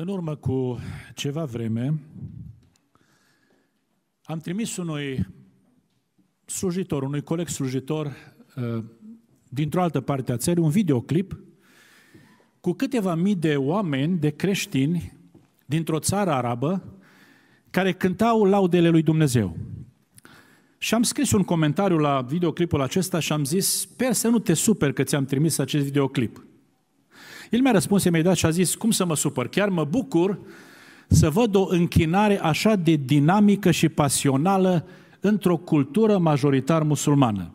În urmă cu ceva vreme, am trimis unui slujitor, unui coleg slujitor uh, dintr-o altă parte a țării, un videoclip cu câteva mii de oameni, de creștini, dintr-o țară arabă, care cântau laudele lui Dumnezeu. Și am scris un comentariu la videoclipul acesta și am zis, sper să nu te super că ți-am trimis acest videoclip. El mi-a răspuns imediat și a zis, cum să mă supăr? Chiar mă bucur să văd o închinare așa de dinamică și pasională într-o cultură majoritar musulmană.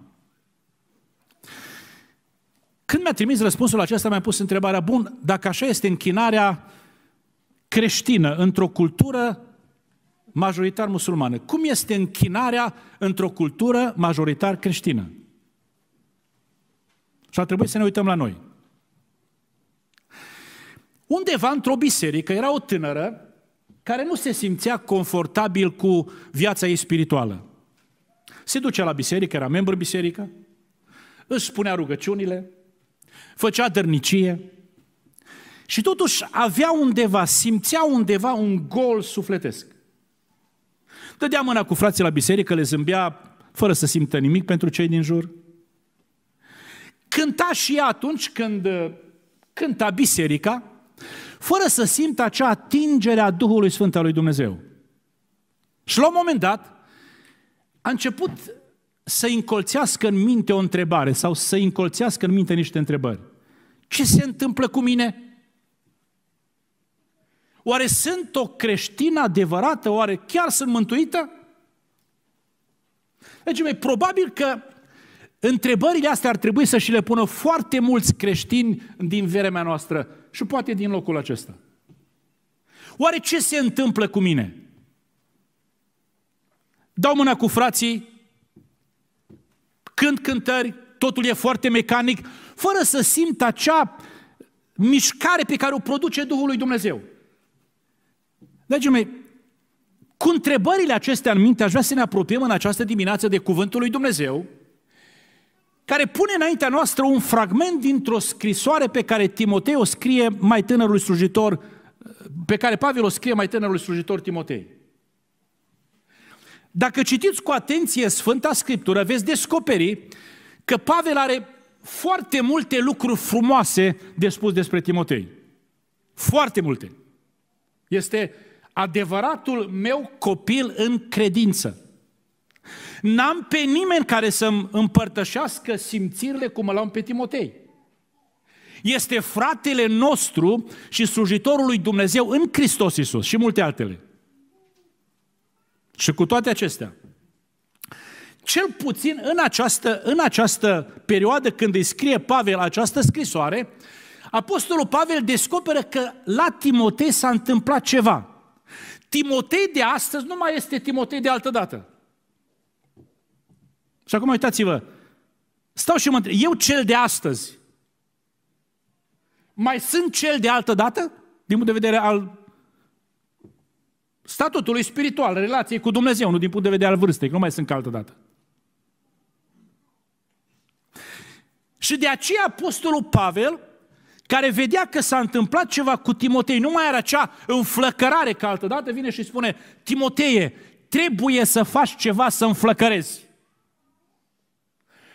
Când mi-a trimis răspunsul acesta, mi-a pus întrebarea, bun, dacă așa este închinarea creștină într-o cultură majoritar musulmană, cum este închinarea într-o cultură majoritar creștină? Și ar trebui să ne uităm la noi. Undeva într-o biserică era o tânără care nu se simțea confortabil cu viața ei spirituală. Se ducea la biserică, era membru biserică, își spunea rugăciunile, făcea dărnicie și totuși avea undeva, simțea undeva un gol sufletesc. Dădea mâna cu frații la biserică, le zâmbea fără să simtă nimic pentru cei din jur. Cânta și ea atunci când uh, cânta biserica, fără să simtă acea atingere a Duhului Sfânt al lui Dumnezeu. Și la un moment dat a început să încolțească în minte o întrebare sau să încolțească în minte niște întrebări. Ce se întâmplă cu mine? Oare sunt o creștină adevărată? Oare chiar sunt mântuită? Deci, mei, probabil că întrebările astea ar trebui să și le pună foarte mulți creștini din vremea noastră și poate din locul acesta. Oare ce se întâmplă cu mine? Dau mâna cu frații, cânt cântări, totul e foarte mecanic, fără să simt acea mișcare pe care o produce Duhul lui Dumnezeu. Dragii mei, cu întrebările acestea în minte, aș vrea să ne apropiem în această dimineață de Cuvântul lui Dumnezeu, care pune înaintea noastră un fragment dintr-o scrisoare pe care Timotei o scrie mai tânărului slujitor, pe care Pavel o scrie mai tânărului slujitor Timotei. Dacă citiți cu atenție Sfânta Scriptură, veți descoperi că Pavel are foarte multe lucruri frumoase de spus despre Timotei. Foarte multe. Este adevăratul meu copil în credință. N-am pe nimeni care să-mi împărtășească simțirile cum l-am pe Timotei. Este fratele nostru și slujitorul lui Dumnezeu în Hristos Iisus și multe altele. Și cu toate acestea, cel puțin în această, în această perioadă când îi scrie Pavel această scrisoare, Apostolul Pavel descoperă că la Timotei s-a întâmplat ceva. Timotei de astăzi nu mai este Timotei de altă dată. Și acum uitați-vă, stau și mă întreb, eu cel de astăzi, mai sunt cel de altă dată? Din punct de vedere al statutului spiritual, relației cu Dumnezeu, nu din punct de vedere al vârstei, că nu mai sunt ca altă dată. Și de aceea Apostolul Pavel, care vedea că s-a întâmplat ceva cu Timotei, nu mai era acea înflăcărare ca altădată, vine și spune, Timotei, trebuie să faci ceva să înflăcărezi.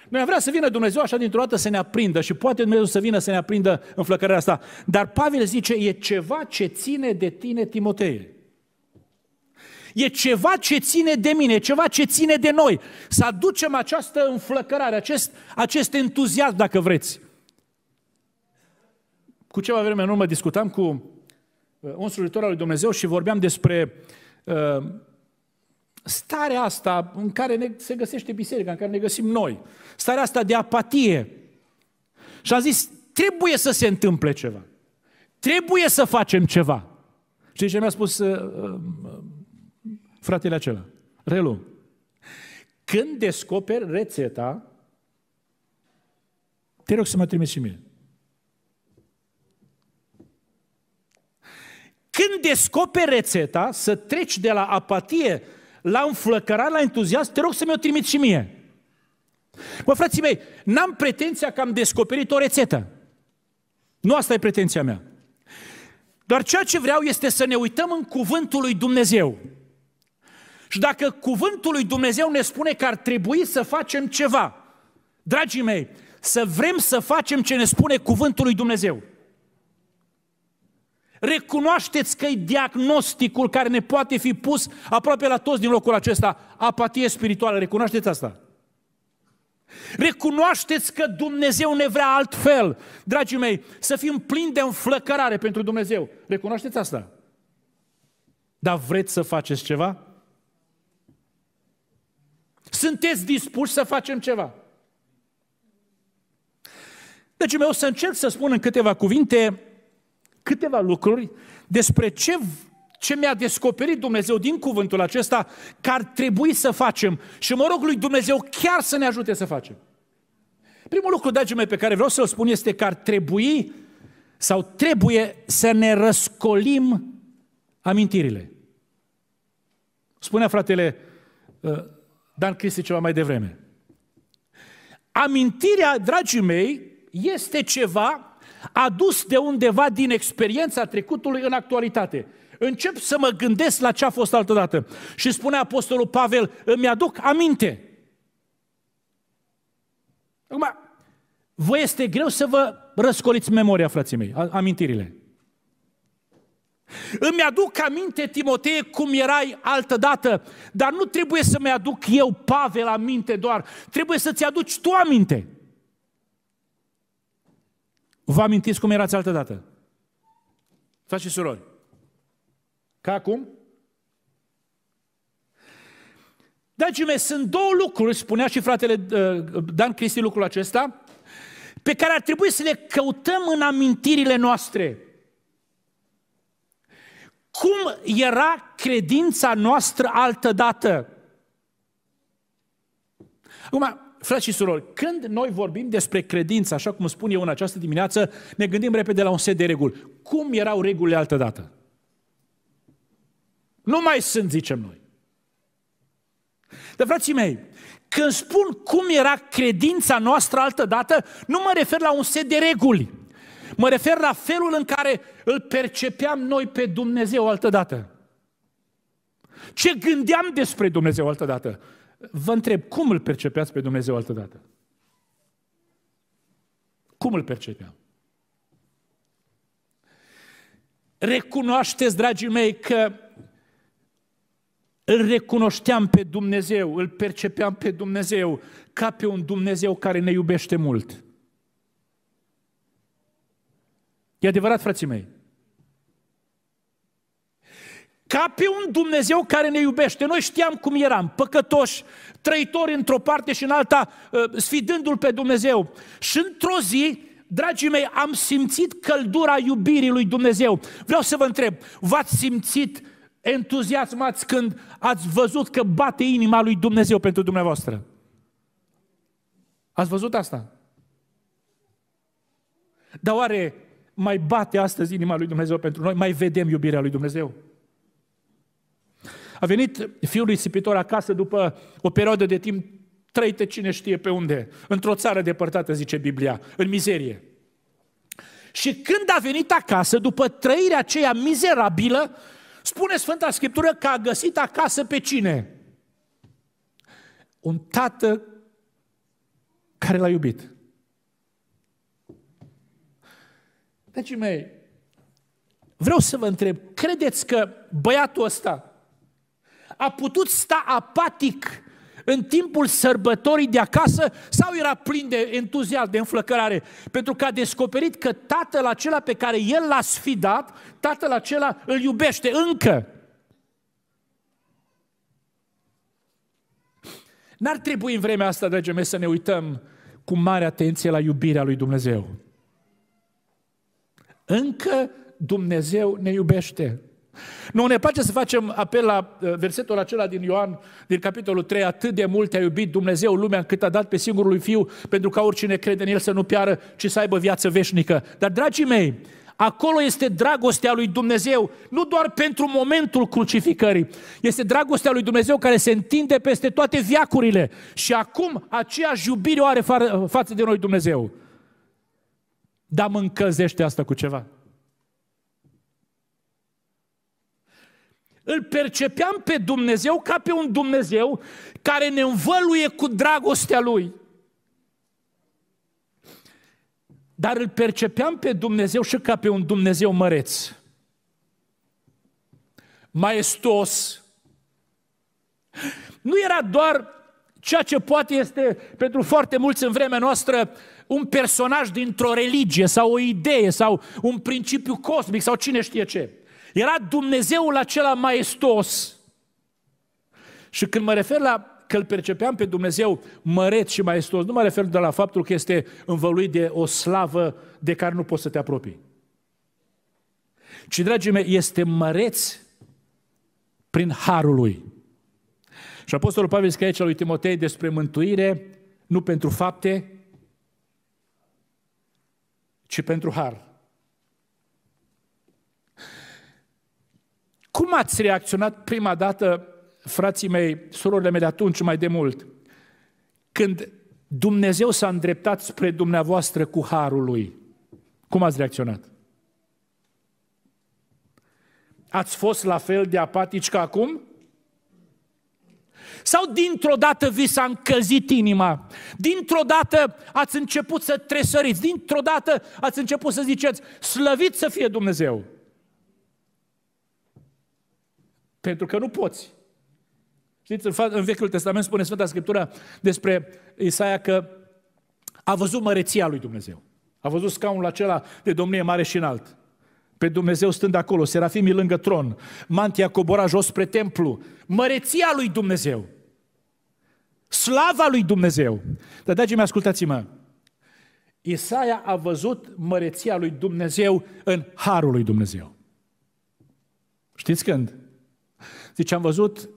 Noi am vrea să vină Dumnezeu așa dintr-o dată să ne aprindă și poate Dumnezeu să vină să ne aprindă flăcărea asta. Dar Pavel zice, e ceva ce ține de tine, Timotei. E ceva ce ține de mine, e ceva ce ține de noi. Să aducem această înflăcărare, acest, acest entuziasm, dacă vreți. Cu ceva vreme în urmă discutam cu uh, un slujitor al lui Dumnezeu și vorbeam despre uh, starea asta în care ne, se găsește biserica, în care ne găsim noi, starea asta de apatie. Și a zis, trebuie să se întâmple ceva. Trebuie să facem ceva. Și ce mi-a spus uh, uh, fratele acela? Relu. Când descoperi rețeta, te rog să mă trimiți și mie. Când descoperi rețeta, să treci de la apatie la înflăcărat, la entuziasm, te rog să mi-o trimiți și mie. Mă, frații mei, n-am pretenția că am descoperit o rețetă. Nu asta e pretenția mea. Doar ceea ce vreau este să ne uităm în cuvântul lui Dumnezeu. Și dacă cuvântul lui Dumnezeu ne spune că ar trebui să facem ceva, dragii mei, să vrem să facem ce ne spune cuvântul lui Dumnezeu. Recunoașteți că e diagnosticul care ne poate fi pus aproape la toți din locul acesta, apatie spirituală. Recunoașteți asta. Recunoașteți că Dumnezeu ne vrea altfel. Dragii mei, să fim plini de înflăcărare pentru Dumnezeu. Recunoașteți asta. Dar vreți să faceți ceva? Sunteți dispuși să facem ceva? Deci eu o să încerc să spun în câteva cuvinte câteva lucruri despre ce, ce mi-a descoperit Dumnezeu din cuvântul acesta că ar trebui să facem. Și mă rog lui Dumnezeu chiar să ne ajute să facem. Primul lucru, dragii mei, pe care vreau să-l spun este că ar trebui sau trebuie să ne răscolim amintirile. Spunea fratele uh, Dan Cristi ceva mai devreme. Amintirea, dragii mei, este ceva adus de undeva din experiența trecutului în actualitate. Încep să mă gândesc la ce a fost altădată. Și spune Apostolul Pavel, îmi aduc aminte. Acum, vă este greu să vă răscoliți memoria, frații mei, amintirile. Îmi aduc aminte, Timotei, cum erai altădată, dar nu trebuie să-mi aduc eu, Pavel, aminte doar. Trebuie să-ți aduci tu aminte. Vă amintiți cum erați altă dată? Frați și surori. Ca acum? Dragii mei, sunt două lucruri, spunea și fratele uh, Dan Cristi lucrul acesta, pe care ar trebui să le căutăm în amintirile noastre. Cum era credința noastră altădată? Acum, Frați și surori, când noi vorbim despre credință, așa cum spun eu în această dimineață, ne gândim repede la un set de reguli. Cum erau regulile altădată? Nu mai sunt, zicem noi. Dar, frații mei, când spun cum era credința noastră altădată, nu mă refer la un set de reguli. Mă refer la felul în care îl percepeam noi pe Dumnezeu altădată. Ce gândeam despre Dumnezeu altădată? Vă întreb, cum îl percepeați pe Dumnezeu altădată? Cum îl percepeam? Recunoașteți, dragii mei, că îl recunoșteam pe Dumnezeu, îl percepeam pe Dumnezeu ca pe un Dumnezeu care ne iubește mult. E adevărat, frații mei ca pe un Dumnezeu care ne iubește. Noi știam cum eram, păcătoși, trăitori într-o parte și în alta, ă, sfidându-L pe Dumnezeu. Și într-o zi, dragii mei, am simțit căldura iubirii lui Dumnezeu. Vreau să vă întreb, v-ați simțit entuziasmați când ați văzut că bate inima lui Dumnezeu pentru dumneavoastră? Ați văzut asta? Dar oare mai bate astăzi inima lui Dumnezeu pentru noi? Mai vedem iubirea lui Dumnezeu? A venit fiul risipitor acasă după o perioadă de timp trăită cine știe pe unde, într-o țară depărtată, zice Biblia, în mizerie. Și când a venit acasă, după trăirea aceea mizerabilă, spune Sfânta Scriptură că a găsit acasă pe cine? Un tată care l-a iubit. Deci mei, vreau să vă întreb, credeți că băiatul ăsta a putut sta apatic în timpul sărbătorii de acasă sau era plin de entuziasm, de înflăcărare? Pentru că a descoperit că tatăl acela pe care el l-a sfidat, tatăl acela îl iubește încă. N-ar trebui în vremea asta, dragii mei, să ne uităm cu mare atenție la iubirea lui Dumnezeu. Încă Dumnezeu ne iubește. Nu ne place să facem apel la uh, versetul acela din Ioan, din capitolul 3, atât de mult a iubit Dumnezeu lumea încât a dat pe singurul lui Fiu, pentru ca oricine crede în El să nu piară, ci să aibă viață veșnică. Dar, dragii mei, Acolo este dragostea lui Dumnezeu, nu doar pentru momentul crucificării. Este dragostea lui Dumnezeu care se întinde peste toate viacurile. Și acum aceeași iubire o are uh, față de noi Dumnezeu. Dar mă încălzește asta cu ceva. îl percepeam pe Dumnezeu ca pe un Dumnezeu care ne învăluie cu dragostea Lui. Dar îl percepeam pe Dumnezeu și ca pe un Dumnezeu măreț, maestos. Nu era doar ceea ce poate este pentru foarte mulți în vremea noastră un personaj dintr-o religie sau o idee sau un principiu cosmic sau cine știe ce. Era Dumnezeul acela maestos. Și când mă refer la că îl percepeam pe Dumnezeu măreț și maestos, nu mă refer doar la faptul că este învăluit de o slavă de care nu poți să te apropii. Ci, dragii mei, este măreț prin harul lui. Și Apostolul Pavel scrie aici lui Timotei despre mântuire, nu pentru fapte, ci pentru har. Cum ați reacționat prima dată, frații mei, surorile mele, atunci mai de mult? Când Dumnezeu s-a îndreptat spre dumneavoastră cu harul lui. Cum ați reacționat? Ați fost la fel de apatici ca acum? Sau dintr-o dată vi s-a încălzit inima? Dintr-o dată ați început să tresăriți? Dintr-o dată ați început să ziceți, slăvit să fie Dumnezeu! Pentru că nu poți. Știți, în, în Vechiul Testament spune Sfânta Scriptură despre Isaia că a văzut măreția lui Dumnezeu. A văzut scaunul acela de domnie mare și înalt. Pe Dumnezeu stând acolo, serafimii lângă tron, mantia cobora jos spre templu, măreția lui Dumnezeu, slava lui Dumnezeu. Dar, dragii mei, ascultați-mă, Isaia a văzut măreția lui Dumnezeu în harul lui Dumnezeu. Știți când? Zice, am văzut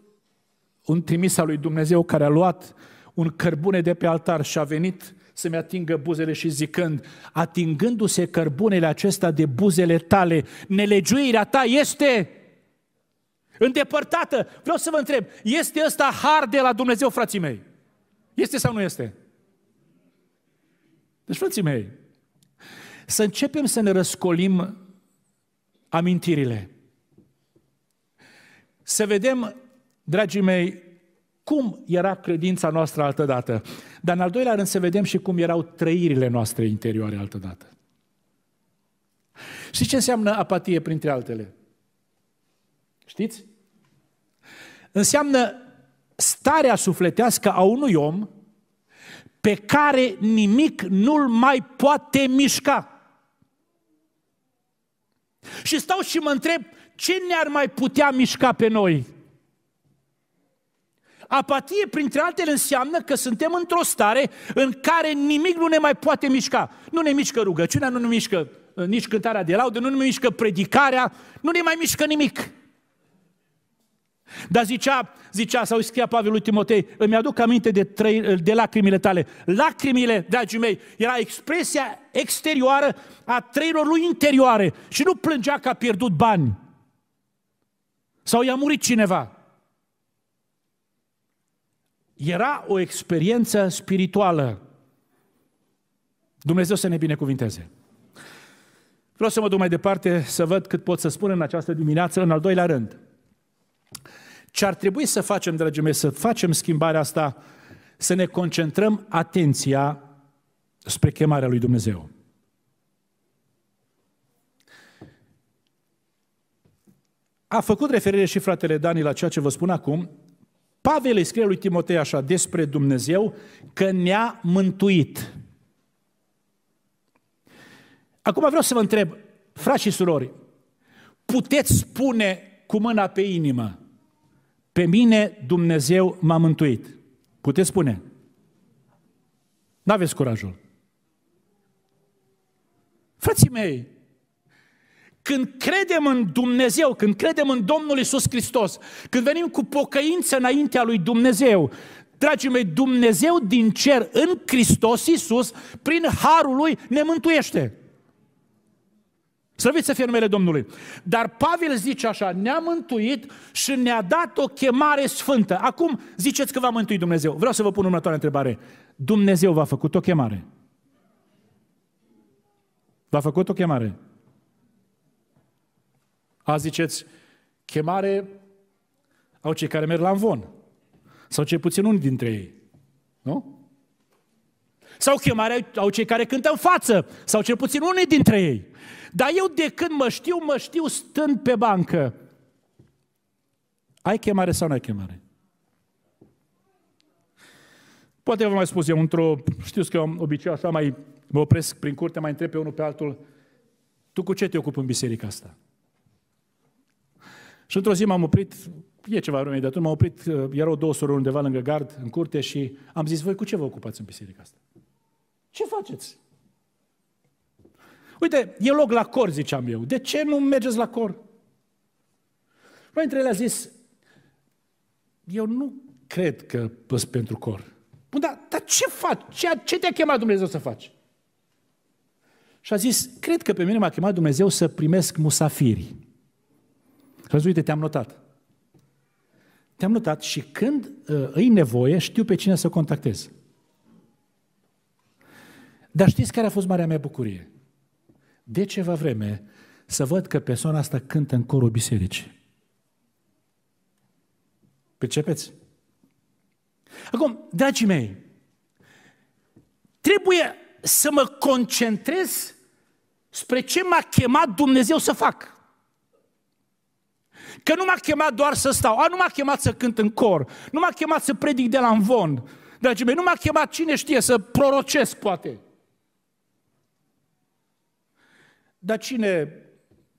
un trimis al lui Dumnezeu care a luat un cărbune de pe altar și a venit să-mi atingă buzele și zicând, atingându-se cărbunele acesta de buzele tale, nelegiuirea ta este îndepărtată. Vreau să vă întreb, este ăsta har de la Dumnezeu, frații mei? Este sau nu este? Deci, frații mei, să începem să ne răscolim amintirile să vedem, dragii mei, cum era credința noastră altădată. Dar în al doilea rând să vedem și cum erau trăirile noastre interioare altădată. Și ce înseamnă apatie printre altele? Știți? Înseamnă starea sufletească a unui om pe care nimic nu-l mai poate mișca. Și stau și mă întreb, ce ne-ar mai putea mișca pe noi? Apatie, printre altele, înseamnă că suntem într-o stare în care nimic nu ne mai poate mișca. Nu ne mișcă rugăciunea, nu ne mișcă uh, nici cântarea de laudă, nu ne mișcă predicarea, nu ne mai mișcă nimic. Dar zicea, zicea sau scria Pavel lui Timotei, îmi aduc aminte de, trei, uh, de lacrimile tale. Lacrimile, dragii mei, era expresia exterioară a trăirilor lui interioare și nu plângea că a pierdut bani sau i-a murit cineva. Era o experiență spirituală. Dumnezeu să ne binecuvinteze. Vreau să mă duc mai departe să văd cât pot să spun în această dimineață, în al doilea rând. Ce ar trebui să facem, dragii mei, să facem schimbarea asta, să ne concentrăm atenția spre chemarea lui Dumnezeu. a făcut referire și fratele Dani la ceea ce vă spun acum, Pavel îi scrie lui Timotei așa despre Dumnezeu că ne-a mântuit. Acum vreau să vă întreb, frați și surori, puteți spune cu mâna pe inimă, pe mine Dumnezeu m-a mântuit. Puteți spune? N-aveți curajul. Frații mei, când credem în Dumnezeu, când credem în Domnul Isus Hristos, când venim cu pocăință înaintea lui Dumnezeu, dragii mei, Dumnezeu din cer, în Hristos Isus, prin harul lui, ne mântuiește. Slăviți să fie numele Domnului. Dar Pavel zice așa, ne-a mântuit și ne-a dat o chemare sfântă. Acum ziceți că va mântui Dumnezeu. Vreau să vă pun următoarea întrebare. Dumnezeu v-a făcut o chemare? V-a făcut o chemare? Azi ziceți, chemare au cei care merg la învon. Sau cel puțin unii dintre ei. Nu? Sau chemare au cei care cântă în față. Sau cel puțin unii dintre ei. Dar eu de când mă știu, mă știu stând pe bancă. Ai chemare sau nu ai chemare? Poate v-am mai spus eu într-o, Știu că eu am obicei așa, mai mă opresc prin curte, mai întreb pe unul pe altul, tu cu ce te ocupi în biserica asta? Și într-o zi m-am oprit, e ceva vreme de atunci, m-am oprit, uh, erau două sorori undeva lângă gard, în curte și am zis, voi cu ce vă ocupați în biserica asta? Ce faceți? Uite, e loc la cor, ziceam eu. De ce nu mergeți la cor? Mai între ele a zis, eu nu cred că păs pentru cor. Bun, dar, dar ce faci? Ce, ce te-a chemat Dumnezeu să faci? Și a zis, cred că pe mine m-a chemat Dumnezeu să primesc musafiri. Și zis, uite, te-am notat. Te-am notat și când uh, îi nevoie, știu pe cine să contactez. Dar știți care a fost marea mea bucurie? De ceva vreme să văd că persoana asta cântă în corul bisericii. Percepeți? Acum, dragii mei, trebuie să mă concentrez spre ce m-a chemat Dumnezeu să fac. Că nu m-a chemat doar să stau, a, nu m-a chemat să cânt în cor, nu m-a chemat să predic de la învon. Dragii mei, nu m-a chemat cine știe să prorocesc, poate. Dar cine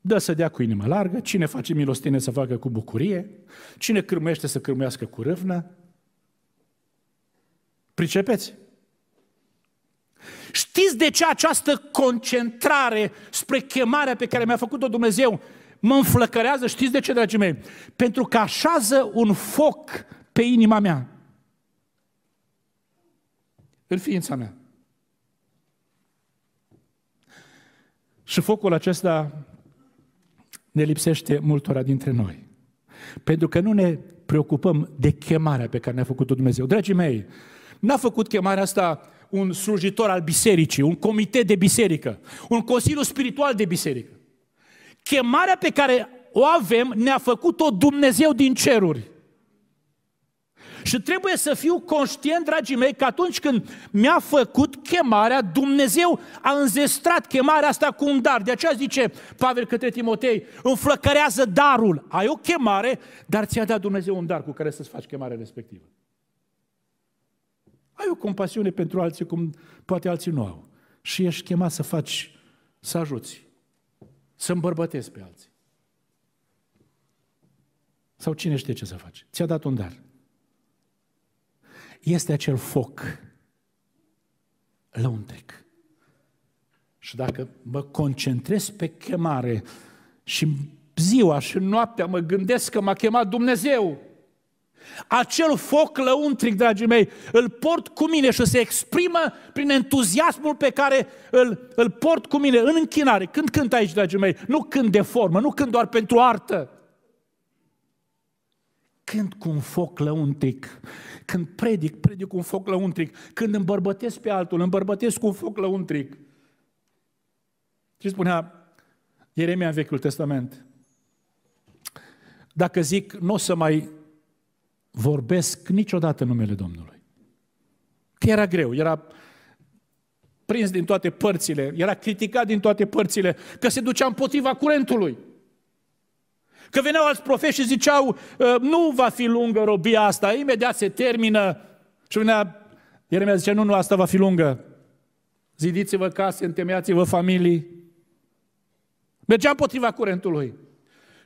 dă să dea cu inima largă, cine face milostine să facă cu bucurie, cine cârmește să cârmească cu râvnă. Pricepeți? Știți de ce această concentrare spre chemarea pe care mi-a făcut-o Dumnezeu mă înflăcărează, știți de ce, dragii mei? Pentru că așează un foc pe inima mea. În ființa mea. Și focul acesta ne lipsește multora dintre noi. Pentru că nu ne preocupăm de chemarea pe care ne-a făcut-o Dumnezeu. Dragii mei, n-a făcut chemarea asta un slujitor al bisericii, un comitet de biserică, un consiliu spiritual de biserică. Chemarea pe care o avem ne-a făcut-o Dumnezeu din ceruri. Și trebuie să fiu conștient, dragii mei, că atunci când mi-a făcut chemarea, Dumnezeu a înzestrat chemarea asta cu un dar. De aceea zice Pavel către Timotei, înflăcărează darul. Ai o chemare, dar ți-a dat Dumnezeu un dar cu care să-ți faci chemarea respectivă. Ai o compasiune pentru alții cum poate alții nu au. Și ești chemat să faci, să ajuți să îmbărbătezi pe alții. Sau cine știe ce să faci? Ți-a dat un dar. Este acel foc lăuntric. Și dacă mă concentrez pe chemare și ziua și noaptea mă gândesc că m-a chemat Dumnezeu, acel foc lăuntric, dragii mei, îl port cu mine și se exprimă prin entuziasmul pe care îl, îl port cu mine în închinare. Când cânt aici, dragii mei, nu când de formă, nu când doar pentru artă. Când cu un foc lăuntric, când predic, predic cu un foc lăuntric, când îmbărbătesc pe altul, îmbărbătesc cu un foc lăuntric. Ce spunea Ieremia în Vechiul Testament? Dacă zic, nu o să mai vorbesc niciodată numele Domnului. Că era greu, era prins din toate părțile, era criticat din toate părțile, că se ducea împotriva curentului. Că veneau alți profeți și ziceau, ă, nu va fi lungă robia asta, imediat se termină. Și venea, Ieremia zice, nu, nu, asta va fi lungă. Zidiți-vă case, întemeiați-vă familii. Mergea împotriva curentului.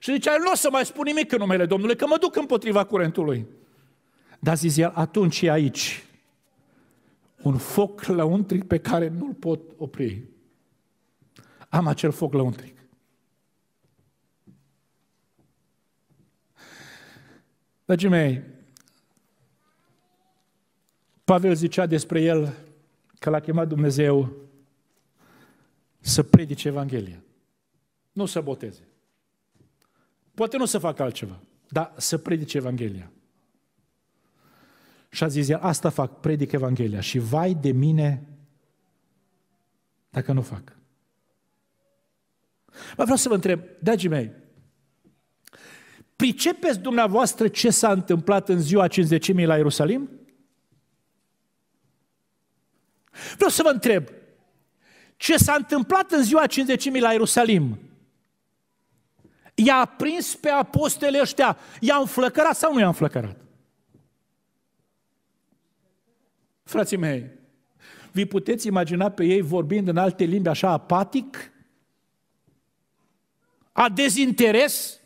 Și zicea, nu o să mai spun nimic în numele Domnului, că mă duc împotriva curentului. Dar zice el, atunci e aici un foc lăuntric pe care nu-l pot opri. Am acel foc lăuntric. Dragii mei, Pavel zicea despre el că l-a chemat Dumnezeu să predice Evanghelia, nu să boteze. Poate nu să facă altceva, dar să predice Evanghelia. Și a zis el, asta fac, predic Evanghelia și vai de mine dacă nu fac. Mă vreau să vă întreb, dragii mei, pricepeți dumneavoastră ce s-a întâmplat în ziua 50.000 la Ierusalim? Vreau să vă întreb, ce s-a întâmplat în ziua 50.000 la Ierusalim I-a prins pe apostele ăștia. I-a înflăcărat sau nu i-a înflăcărat? Frații mei, vi puteți imagina pe ei vorbind în alte limbi așa apatic? A dezinteres?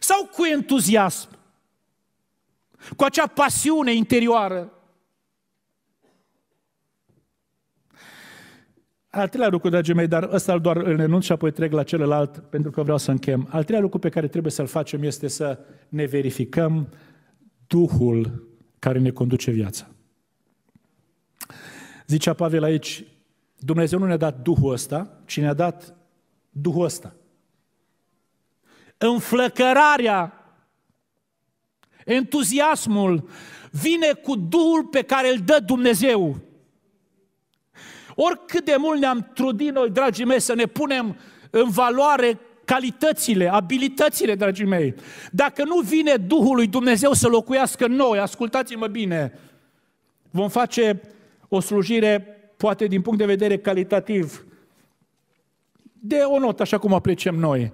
Sau cu entuziasm? Cu acea pasiune interioară Al treilea lucru, dragii mei, dar ăsta doar îl renunț și apoi trec la celălalt pentru că vreau să închem. Al treilea lucru pe care trebuie să-l facem este să ne verificăm Duhul care ne conduce viața. Zicea Pavel aici, Dumnezeu nu ne-a dat Duhul ăsta, ci ne-a dat Duhul ăsta. Înflăcărarea, entuziasmul vine cu Duhul pe care îl dă Dumnezeu. Oricât de mult ne-am trudit noi, dragii mei, să ne punem în valoare calitățile, abilitățile, dragii mei, dacă nu vine Duhul lui Dumnezeu să locuiască în noi, ascultați-mă bine, vom face o slujire, poate din punct de vedere calitativ, de o notă, așa cum apreciem noi,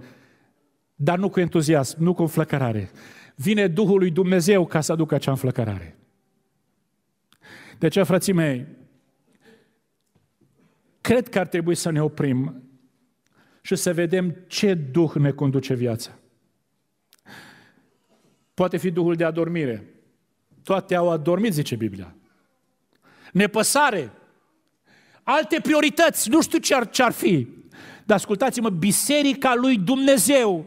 dar nu cu entuziasm, nu cu flăcărare. Vine Duhul lui Dumnezeu ca să aducă acea înflăcărare. De aceea, frații mei, Cred că ar trebui să ne oprim și să vedem ce Duh ne conduce viața. Poate fi Duhul de adormire. Toate au adormit, zice Biblia. Nepăsare. Alte priorități, nu știu ce ar, ce ar fi. Dar ascultați-mă, biserica lui Dumnezeu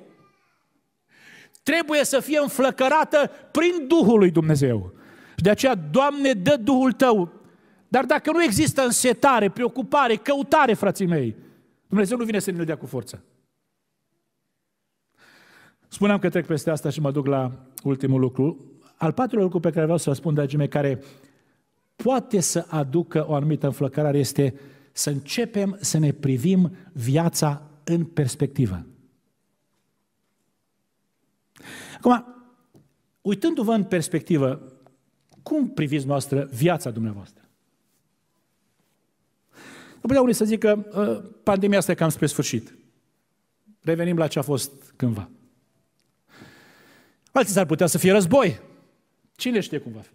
trebuie să fie înflăcărată prin Duhul lui Dumnezeu. De aceea, Doamne, dă Duhul Tău dar dacă nu există însetare, preocupare, căutare, frații mei, Dumnezeu nu vine să ne dea cu forță. Spuneam că trec peste asta și mă duc la ultimul lucru. Al patrulea lucru pe care vreau să-l spun, dragii mei, care poate să aducă o anumită înflăcărare este să începem să ne privim viața în perspectivă. Acum, uitându-vă în perspectivă, cum priviți noastră viața dumneavoastră? putea unii să zică, ă, pandemia asta e cam spre sfârșit. Revenim la ce a fost cândva. Alții s-ar putea să fie război. Cine știe cum va fi?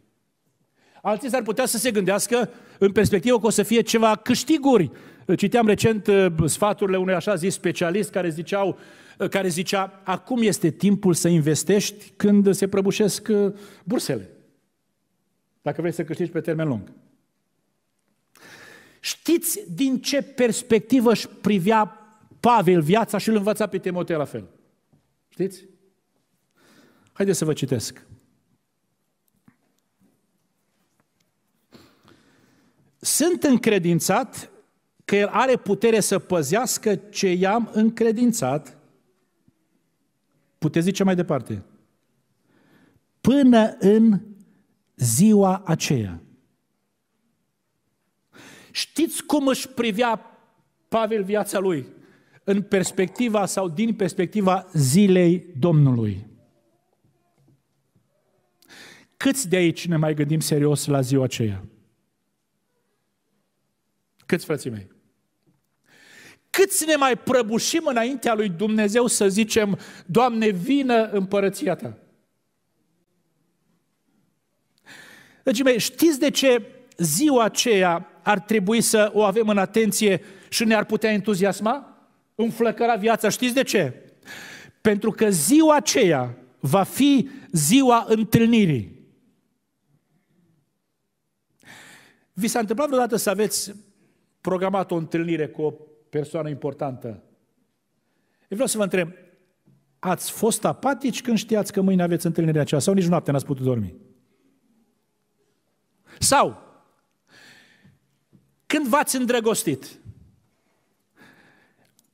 Alții s-ar putea să se gândească în perspectivă că o să fie ceva câștiguri. Citeam recent ă, sfaturile unui așa zis specialist care, ziceau, ă, care zicea acum este timpul să investești când se prăbușesc bursele. Dacă vrei să câștigi pe termen lung. Știți din ce perspectivă își privea Pavel viața și îl învăța pe Timotei la fel. Știți? Haideți să vă citesc. Sunt încredințat că El are putere să păzească ce i-am încredințat. Puteți zice mai departe. Până în ziua aceea. Știți cum își privea Pavel viața lui? În perspectiva sau din perspectiva zilei Domnului. Câți de aici ne mai gândim serios la ziua aceea? Câți frații mei? Câți ne mai prăbușim înaintea lui Dumnezeu să zicem, Doamne, vină împărăția Ta? Dragii mei, știți de ce ziua aceea ar trebui să o avem în atenție și ne-ar putea entuziasma? Înflăcăra viața. Știți de ce? Pentru că ziua aceea va fi ziua întâlnirii. Vi s-a întâmplat vreodată să aveți programat o întâlnire cu o persoană importantă? Eu vreau să vă întreb, ați fost apatici când știați că mâine aveți întâlnirea aceea sau nici noaptea n-ați putut dormi? Sau când v-ați îndrăgostit?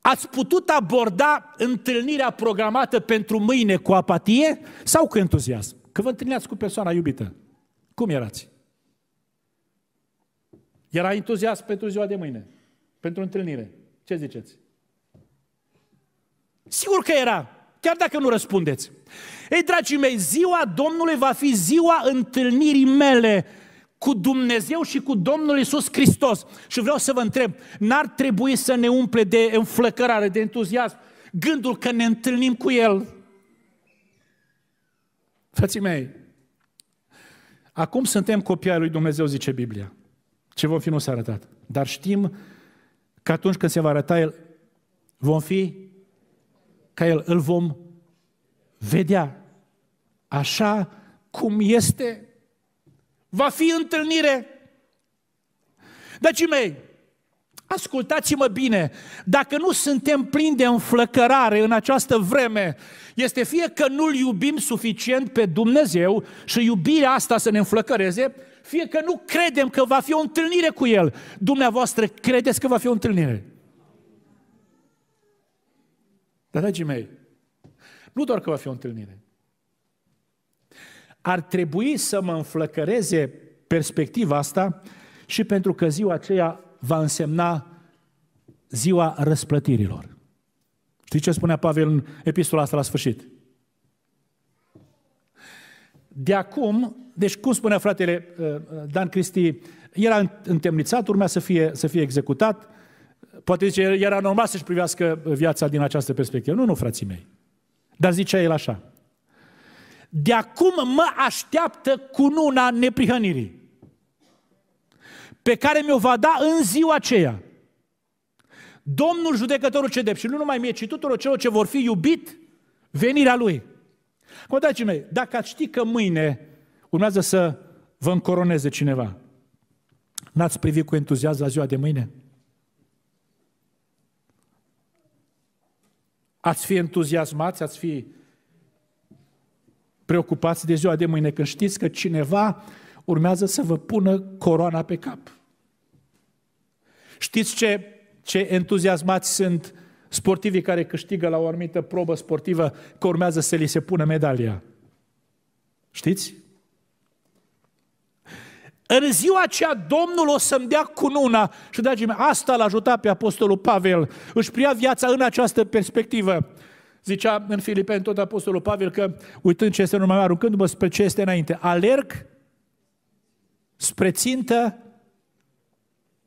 Ați putut aborda întâlnirea programată pentru mâine cu apatie sau cu entuziasm? Că vă întâlneați cu persoana iubită. Cum erați? Era entuziasm pentru ziua de mâine, pentru întâlnire. Ce ziceți? Sigur că era, chiar dacă nu răspundeți. Ei, dragii mei, ziua Domnului va fi ziua întâlnirii mele cu Dumnezeu și cu Domnul Isus Hristos. Și vreau să vă întreb, n-ar trebui să ne umple de înflăcărare, de entuziasm, gândul că ne întâlnim cu El? Frații mei, acum suntem copii ai lui Dumnezeu, zice Biblia. Ce vom fi nu s-a arătat. Dar știm că atunci când se va arăta El, vom fi ca El, îl vom vedea așa cum este Va fi întâlnire. Dragii deci, mei, ascultați-mă bine, dacă nu suntem plini de înflăcărare în această vreme, este fie că nu-L iubim suficient pe Dumnezeu și iubirea asta să ne înflăcăreze, fie că nu credem că va fi o întâlnire cu El. Dumneavoastră credeți că va fi o întâlnire. Dar, dragii mei, nu doar că va fi o întâlnire ar trebui să mă înflăcăreze perspectiva asta și pentru că ziua aceea va însemna ziua răsplătirilor. Știți ce spunea Pavel în epistola asta la sfârșit? De acum, deci cum spunea fratele uh, uh, Dan Cristi, era întemnițat, urmea să fie, să fie executat, poate zice, era normal să-și privească viața din această perspectivă. Nu, nu, frații mei. Dar zicea el așa, de acum mă așteaptă cununa neprihănirii pe care mi-o va da în ziua aceea. Domnul judecătorul cedep și nu numai mie, ci tuturor celor ce vor fi iubit venirea Lui. Acum, dragii mei, dacă ați ști că mâine urmează să vă încoroneze cineva, n-ați privit cu entuziasm la ziua de mâine? Ați fi entuziasmați, ați fi preocupați de ziua de mâine, când știți că cineva urmează să vă pună coroana pe cap. Știți ce, ce entuziasmați sunt sportivii care câștigă la o anumită probă sportivă că urmează să li se pună medalia? Știți? În ziua aceea Domnul o să-mi dea cununa și, dragii mei, asta l-a ajutat pe Apostolul Pavel. Își pria viața în această perspectivă. Zicea în Filipeni tot Apostolul Pavel că, uitând ce este în urmă, mea, aruncându-mă spre ce este înainte, alerg spre țintă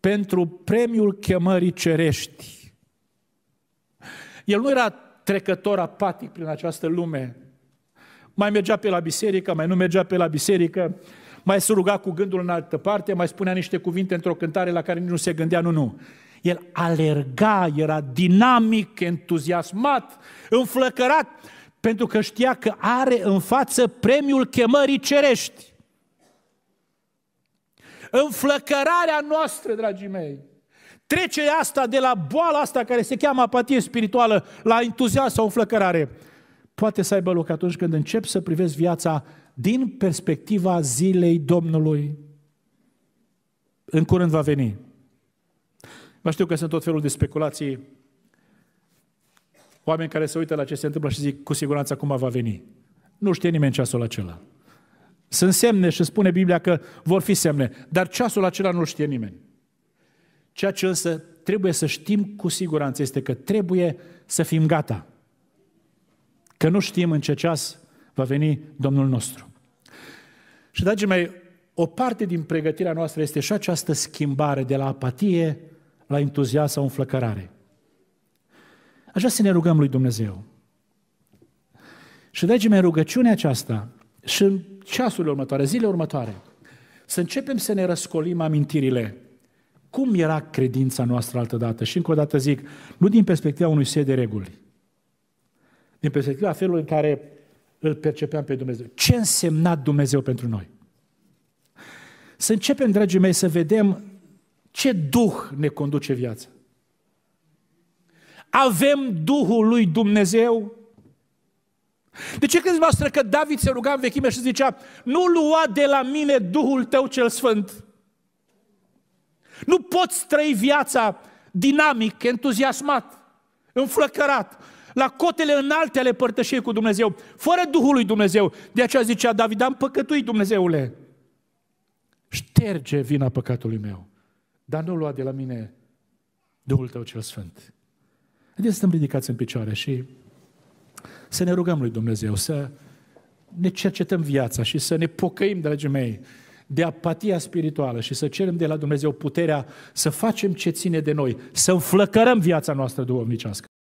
pentru premiul chemării cerești. El nu era trecător apatic prin această lume. Mai mergea pe la biserică, mai nu mergea pe la biserică, mai se ruga cu gândul în altă parte, mai spunea niște cuvinte într-o cântare la care nici nu se gândea, nu, nu. El alerga, era dinamic, entuziasmat, înflăcărat, pentru că știa că are în față premiul chemării cerești. Înflăcărarea noastră, dragii mei, trece asta de la boala asta care se cheamă apatie spirituală la entuziasm sau înflăcărare. Poate să aibă loc atunci când încep să privești viața din perspectiva zilei Domnului. În curând va veni. Mă știu că sunt tot felul de speculații, oameni care se uită la ce se întâmplă și zic, cu siguranță cum va veni. Nu știe nimeni ceasul acela. Sunt semne și spune Biblia că vor fi semne, dar ceasul acela nu știe nimeni. Ceea ce însă trebuie să știm cu siguranță este că trebuie să fim gata. Că nu știm în ce ceas va veni Domnul nostru. Și, dragii mei, o parte din pregătirea noastră este și această schimbare de la apatie la entuziasm sau înflăcărare. Aș vrea să ne rugăm lui Dumnezeu. Și, dragii mei, rugăciunea aceasta și în ceasurile următoare, zilele următoare, să începem să ne răscolim amintirile. Cum era credința noastră altădată? Și încă o dată zic, nu din perspectiva unui set de reguli, din perspectiva felului în care îl percepeam pe Dumnezeu. Ce însemna Dumnezeu pentru noi? Să începem, dragii mei, să vedem ce Duh ne conduce viața? Avem Duhul lui Dumnezeu? De ce credeți voastră că David se ruga în vechime și zicea, nu lua de la mine Duhul tău cel sfânt? Nu poți trăi viața dinamic, entuziasmat, înflăcărat, la cotele înalte ale părtășiei cu Dumnezeu, fără Duhul lui Dumnezeu. De aceea zicea David, am păcătuit Dumnezeule. Șterge vina păcatului meu dar nu lua de la mine Duhul tău cel Sfânt. Haideți să stăm ridicați în picioare și să ne rugăm lui Dumnezeu, să ne cercetăm viața și să ne pocăim, dragii mei, de apatia spirituală și să cerem de la Dumnezeu puterea să facem ce ține de noi, să înflăcărăm viața noastră duhovnicească.